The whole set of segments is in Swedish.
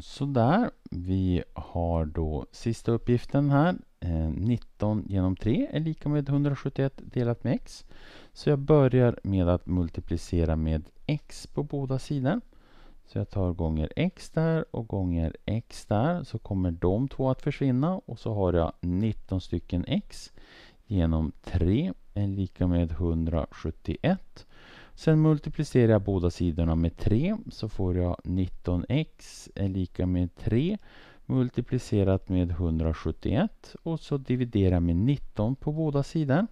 Sådär, vi har då sista uppgiften här. 19 eh, genom 3 är lika med 171 delat med x. Så jag börjar med att multiplicera med x på båda sidor. Så jag tar gånger x där och gånger x där så kommer de två att försvinna och så har jag 19 stycken x genom 3 är lika med 171 Sen multiplicerar jag båda sidorna med 3 så får jag 19x är lika med 3 multiplicerat med 171 och så dividerar jag med 19 på båda sidor.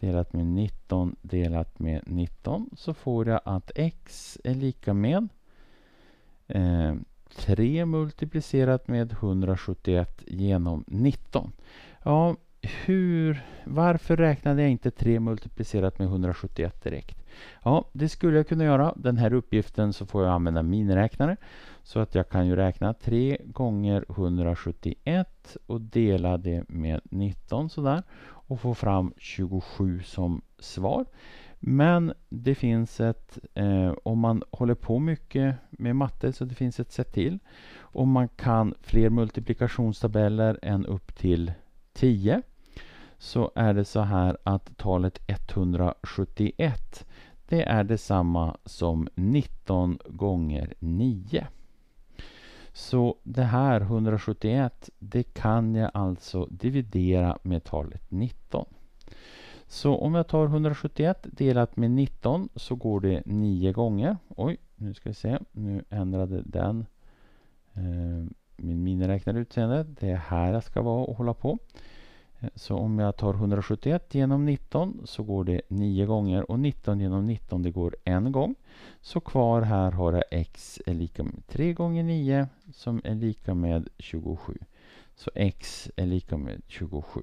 Delat med 19 delat med 19 så får jag att x är lika med eh, 3 multiplicerat med 171 genom 19. Ja, hur, varför räknade jag inte 3 multiplicerat med 171 direkt? Ja, det skulle jag kunna göra. Den här uppgiften så får jag använda min räknare. Så att jag kan ju räkna 3 gånger 171 och dela det med 19 sådär och få fram 27 som svar. Men det finns ett, eh, om man håller på mycket med matte, så det finns ett sätt till. Och man kan fler multiplikationstabeller än upp till 10 så är det så här att talet 171 det är detsamma som 19 gånger 9. Så det här 171 det kan jag alltså dividera med talet 19. Så om jag tar 171 delat med 19 så går det 9 gånger. Oj, nu ska vi se. Nu ändrade den eh, min miniräknare utseende. Det är här jag ska vara och hålla på. Så om jag tar 171 genom 19 så går det 9 gånger och 19 genom 19 det går en gång. Så kvar här har jag x är lika med 3 gånger 9 som är lika med 27. Så x är lika med 27.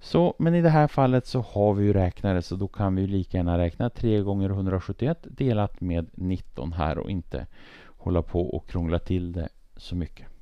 Så, men i det här fallet så har vi ju räknare så då kan vi ju lika gärna räkna 3 gånger 171 delat med 19 här och inte hålla på och krångla till det så mycket.